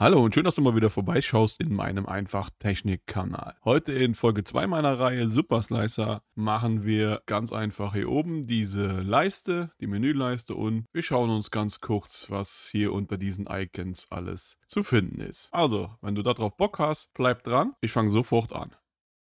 Hallo und schön, dass du mal wieder vorbeischaust in meinem Einfach-Technik-Kanal. Heute in Folge 2 meiner Reihe Super Slicer machen wir ganz einfach hier oben diese Leiste, die Menüleiste und wir schauen uns ganz kurz, was hier unter diesen Icons alles zu finden ist. Also, wenn du darauf Bock hast, bleib dran. Ich fange sofort an.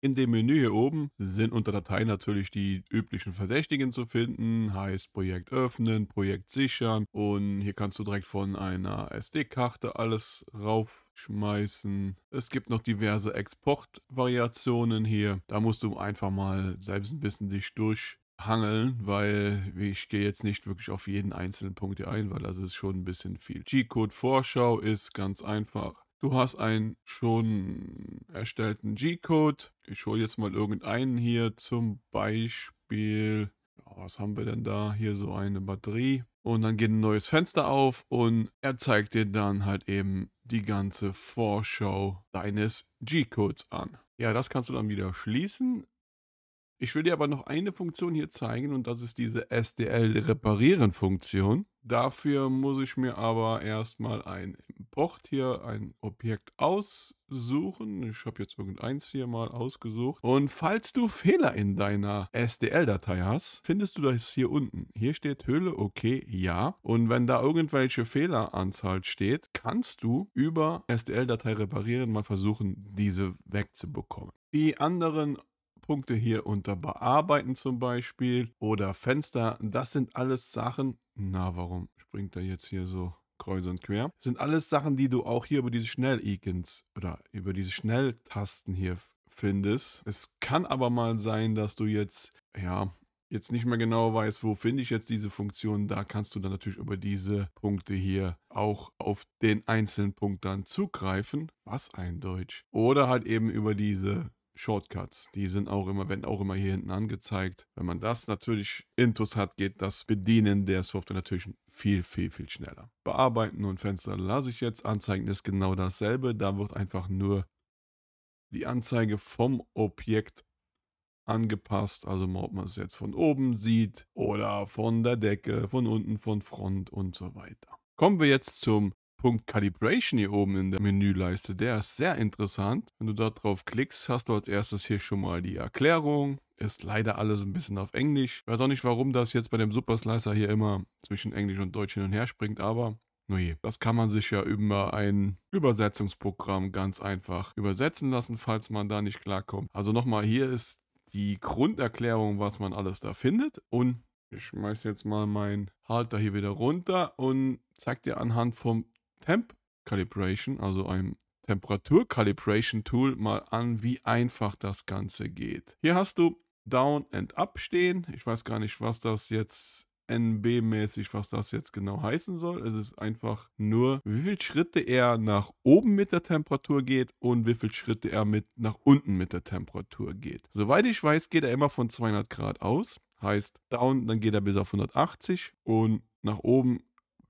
In dem Menü hier oben sind unter Dateien natürlich die üblichen Verdächtigen zu finden, heißt Projekt öffnen, Projekt sichern und hier kannst du direkt von einer SD-Karte alles raufschmeißen. Es gibt noch diverse Exportvariationen hier. Da musst du einfach mal selbst ein bisschen dich durchhangeln, weil ich gehe jetzt nicht wirklich auf jeden einzelnen Punkt hier ein, weil das ist schon ein bisschen viel. G-Code-Vorschau ist ganz einfach. Du hast einen schon erstellten G-Code. Ich hole jetzt mal irgendeinen hier, zum Beispiel, was haben wir denn da? Hier so eine Batterie. Und dann geht ein neues Fenster auf und er zeigt dir dann halt eben die ganze Vorschau deines G-Codes an. Ja, das kannst du dann wieder schließen ich will dir aber noch eine Funktion hier zeigen und das ist diese SDL-Reparieren-Funktion. Dafür muss ich mir aber erstmal ein Import hier, ein Objekt aussuchen. Ich habe jetzt irgendeins hier mal ausgesucht. Und falls du Fehler in deiner SDL-Datei hast, findest du das hier unten. Hier steht Hülle, okay, ja. Und wenn da irgendwelche Fehleranzahl steht, kannst du über SDL-Datei reparieren mal versuchen, diese wegzubekommen. Die anderen Menüpunkte hier unter Bearbeiten zum Beispiel oder Fenster. Das sind alles Sachen. Na, warum springt er jetzt hier so? kreuz und quer. Das sind alles Sachen, die du auch hier über diese Schnell-Icons oder über diese Schnelltasten hier findest. Es kann aber mal sein, dass du jetzt, ja, jetzt nicht mehr genau weißt, wo finde ich jetzt diese Funktion. Da kannst du dann natürlich über diese Punkte hier auch auf den einzelnen Punkt dann zugreifen. Was ein Deutsch. Oder halt eben über diese Shortcuts. Die sind auch immer, werden auch immer hier hinten angezeigt. Wenn man das natürlich intus hat, geht das Bedienen der Software natürlich viel, viel, viel schneller. Bearbeiten und Fenster lasse ich jetzt. Anzeigen ist genau dasselbe. Da wird einfach nur die Anzeige vom Objekt angepasst. Also ob man es jetzt von oben sieht oder von der Decke, von unten, von Front und so weiter. Kommen wir jetzt zum Punkt Calibration hier oben in der Menüleiste, der ist sehr interessant. Wenn du da drauf klickst, hast du als erstes hier schon mal die Erklärung. Ist leider alles ein bisschen auf Englisch. Ich weiß auch nicht, warum das jetzt bei dem Super Slicer hier immer zwischen Englisch und Deutsch hin und her springt, aber je. Das kann man sich ja über ein Übersetzungsprogramm ganz einfach übersetzen lassen, falls man da nicht klarkommt. Also nochmal, hier ist die Grunderklärung, was man alles da findet. Und ich schmeiße jetzt mal meinen Halter hier wieder runter und zeig dir anhand vom Temp Calibration, also einem Temperatur Calibration Tool, mal an, wie einfach das Ganze geht. Hier hast du Down and Up stehen. Ich weiß gar nicht, was das jetzt NB-mäßig, was das jetzt genau heißen soll. Es ist einfach nur, wie viele Schritte er nach oben mit der Temperatur geht und wie viele Schritte er mit nach unten mit der Temperatur geht. Soweit ich weiß, geht er immer von 200 Grad aus. Heißt down, dann geht er bis auf 180 und nach oben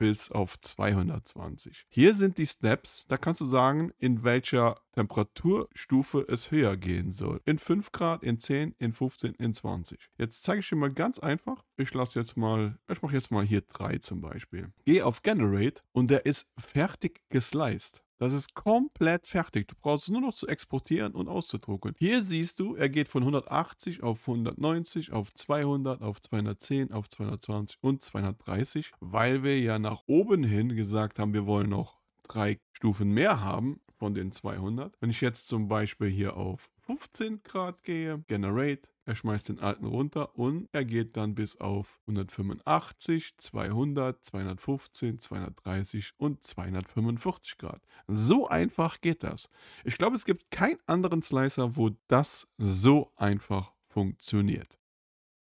bis auf 220. Hier sind die Steps, da kannst du sagen, in welcher Temperaturstufe es höher gehen soll. In 5 Grad, in 10, in 15, in 20. Jetzt zeige ich dir mal ganz einfach. Ich lasse jetzt mal, ich mache jetzt mal hier 3 zum Beispiel. Gehe auf Generate und der ist fertig gesliced. Das ist komplett fertig. Du brauchst es nur noch zu exportieren und auszudrucken. Hier siehst du, er geht von 180 auf 190, auf 200, auf 210, auf 220 und 230, weil wir ja nach oben hin gesagt haben, wir wollen noch drei Stufen mehr haben von den 200. Wenn ich jetzt zum Beispiel hier auf 15 Grad gehe, Generate, er schmeißt den alten runter und er geht dann bis auf 185, 200, 215, 230 und 245 Grad. So einfach geht das. Ich glaube, es gibt keinen anderen Slicer, wo das so einfach funktioniert.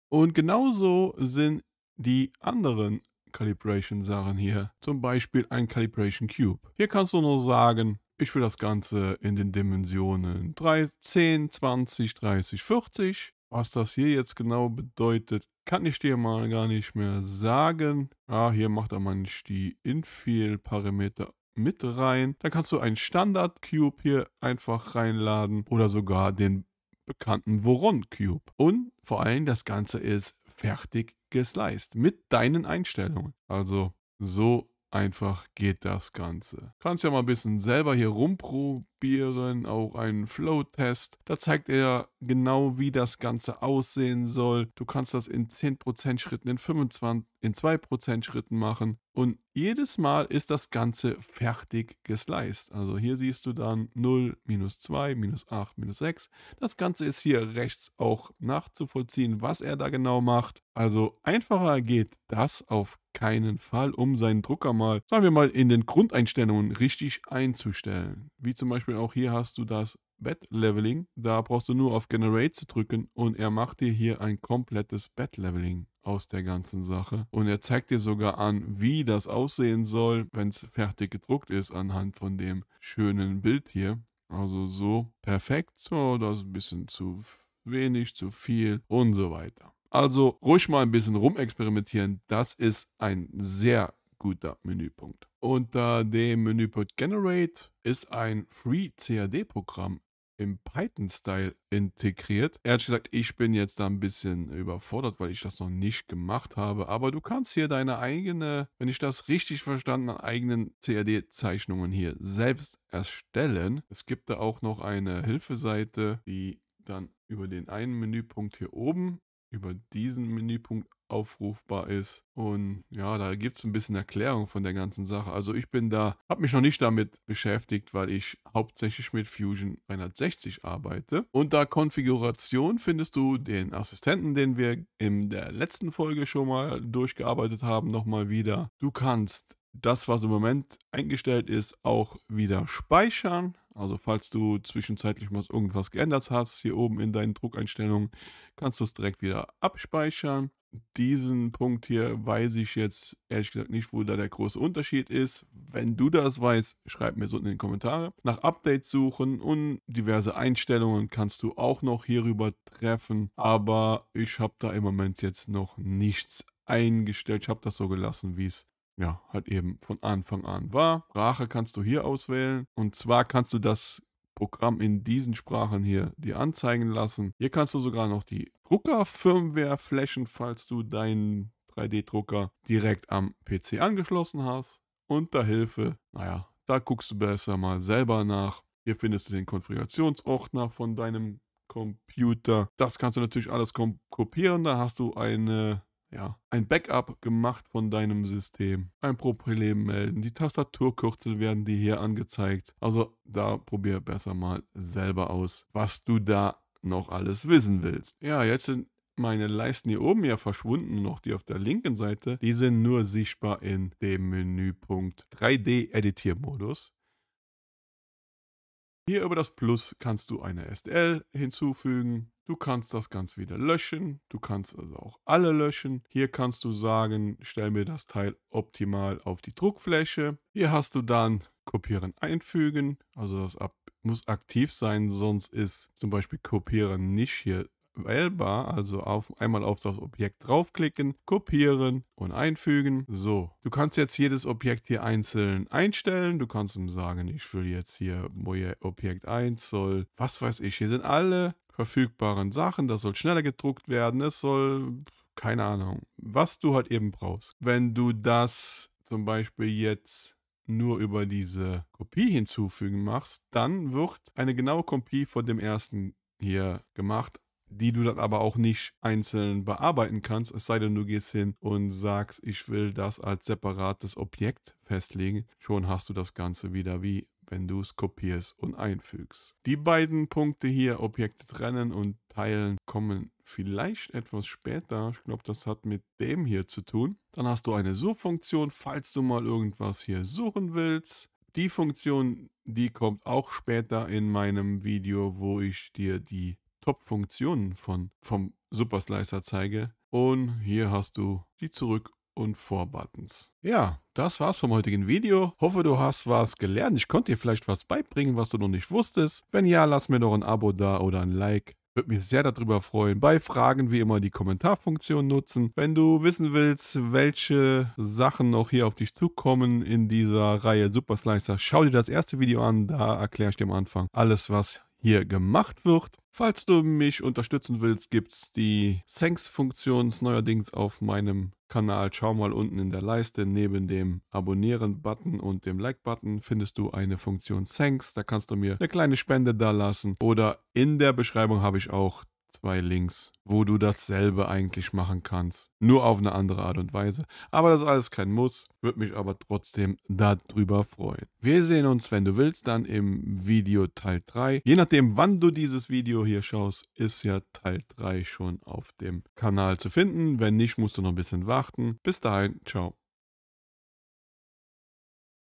Und genauso sind die anderen Calibration-Sachen hier. Zum Beispiel ein Calibration Cube. Hier kannst du nur sagen, ich will das Ganze in den Dimensionen 3, 10, 20, 30, 40 was das hier jetzt genau bedeutet, kann ich dir mal gar nicht mehr sagen. Ah, hier macht er mal die infield parameter mit rein. Dann kannst du einen Standard-Cube hier einfach reinladen oder sogar den bekannten Voron-Cube. Und vor allem das Ganze ist fertig gesliced mit deinen Einstellungen. Also so einfach geht das Ganze. Kannst ja mal ein bisschen selber hier rumprobieren ausprobieren, auch einen Flow-Test. Da zeigt er genau, wie das Ganze aussehen soll. Du kannst das in 10% Schritten, in 25, in 2% Schritten machen. Und jedes Mal ist das Ganze fertig gesliced. Also hier siehst du dann 0, minus 2, minus 8, minus 6. Das Ganze ist hier rechts auch nachzuvollziehen, was er da genau macht. Also einfacher geht das auf keinen Fall, um seinen Drucker mal, sagen wir mal, in den Grundeinstellungen richtig einzustellen. Wie zum Beispiel Beispiel auch hier hast du das Bed-Leveling. Da brauchst du nur auf Generate zu drücken und er macht dir hier ein komplettes Bed-Leveling aus der ganzen Sache. Und er zeigt dir sogar an, wie das aussehen soll, wenn es fertig gedruckt ist anhand von dem schönen Bild hier. Also so perfekt, so das ist ein bisschen zu wenig, zu viel und so weiter. Also ruhig mal ein bisschen rumexperimentieren. Das ist ein sehr guter Menüpunkt. Unter dem Menüpunkt Generate ist ein Free CAD-Programm im Python-Style integriert. Ehrlich gesagt, ich bin jetzt da ein bisschen überfordert, weil ich das noch nicht gemacht habe. Aber du kannst hier deine eigene, wenn ich das richtig verstanden habe, eigenen CAD-Zeichnungen hier selbst erstellen. Es gibt da auch noch eine Hilfeseite, die dann über den einen Menüpunkt hier oben über diesen Menüpunkt aufrufbar ist. Und ja, da gibt es ein bisschen Erklärung von der ganzen Sache. Also ich bin da, habe mich noch nicht damit beschäftigt, weil ich hauptsächlich mit Fusion 360 arbeite. Unter Konfiguration findest du den Assistenten, den wir in der letzten Folge schon mal durchgearbeitet haben, nochmal wieder. Du kannst das, was im Moment eingestellt ist, auch wieder speichern. Also falls du zwischenzeitlich mal irgendwas geändert hast, hier oben in deinen Druckeinstellungen, kannst du es direkt wieder abspeichern diesen Punkt hier weiß ich jetzt ehrlich gesagt nicht, wo da der große Unterschied ist. Wenn du das weißt, schreib mir so in den Kommentare. Nach Updates suchen und diverse Einstellungen kannst du auch noch hierüber treffen. Aber ich habe da im Moment jetzt noch nichts eingestellt. Ich habe das so gelassen, wie es ja halt eben von Anfang an war. Sprache kannst du hier auswählen. Und zwar kannst du das Programm in diesen Sprachen hier dir anzeigen lassen. Hier kannst du sogar noch die Druckerfirmware-Flächen, falls du deinen 3D-Drucker direkt am PC angeschlossen hast. Unter Hilfe, naja, da guckst du besser mal selber nach. Hier findest du den Konfigurationsordner von deinem Computer. Das kannst du natürlich alles kopieren. Da hast du eine, ja, ein Backup gemacht von deinem System. Ein Problem melden. Die Tastaturkürzel werden dir hier angezeigt. Also da probier besser mal selber aus, was du da noch alles wissen willst. Ja, jetzt sind meine Leisten hier oben ja verschwunden, noch die auf der linken Seite, die sind nur sichtbar in dem Menüpunkt 3D-Editiermodus. Hier über das Plus kannst du eine STL hinzufügen. Du kannst das Ganze wieder löschen. Du kannst also auch alle löschen. Hier kannst du sagen, stell mir das Teil optimal auf die Druckfläche. Hier hast du dann Kopieren einfügen, also das ab muss aktiv sein, sonst ist zum Beispiel Kopieren nicht hier wählbar, also auf, einmal auf das Objekt draufklicken, kopieren und einfügen. So, du kannst jetzt jedes Objekt hier einzeln einstellen. Du kannst ihm sagen, ich will jetzt hier Objekt 1 soll, was weiß ich, hier sind alle verfügbaren Sachen, das soll schneller gedruckt werden, es soll, keine Ahnung, was du halt eben brauchst. Wenn du das zum Beispiel jetzt nur über diese Kopie hinzufügen machst, dann wird eine genaue Kopie von dem ersten hier gemacht, die du dann aber auch nicht einzeln bearbeiten kannst, es sei denn, du gehst hin und sagst, ich will das als separates Objekt festlegen, schon hast du das Ganze wieder wie wenn du es kopierst und einfügst. Die beiden Punkte hier, Objekte trennen und teilen, kommen vielleicht etwas später. Ich glaube, das hat mit dem hier zu tun. Dann hast du eine Suchfunktion, falls du mal irgendwas hier suchen willst. Die Funktion, die kommt auch später in meinem Video, wo ich dir die Top-Funktionen vom Superslicer zeige. Und hier hast du die Zurück- und Vor-Buttons. Ja, das war's vom heutigen Video. Hoffe, du hast was gelernt. Ich konnte dir vielleicht was beibringen, was du noch nicht wusstest. Wenn ja, lass mir doch ein Abo da oder ein Like. Würde mich sehr darüber freuen. Bei Fragen wie immer die Kommentarfunktion nutzen. Wenn du wissen willst, welche Sachen noch hier auf dich zukommen in dieser Reihe Super Slicer, schau dir das erste Video an. Da erkläre ich dir am Anfang alles, was hier gemacht wird. Falls du mich unterstützen willst, gibt es die Thanks-Funktion neuerdings auf meinem Kanal. Schau mal unten in der Leiste neben dem Abonnieren-Button und dem Like-Button findest du eine Funktion Thanks. Da kannst du mir eine kleine Spende da lassen. Oder in der Beschreibung habe ich auch zwei Links, wo du dasselbe eigentlich machen kannst. Nur auf eine andere Art und Weise. Aber das ist alles kein Muss, würde mich aber trotzdem darüber freuen. Wir sehen uns, wenn du willst, dann im Video Teil 3. Je nachdem, wann du dieses Video hier schaust, ist ja Teil 3 schon auf dem Kanal zu finden. Wenn nicht, musst du noch ein bisschen warten. Bis dahin, ciao.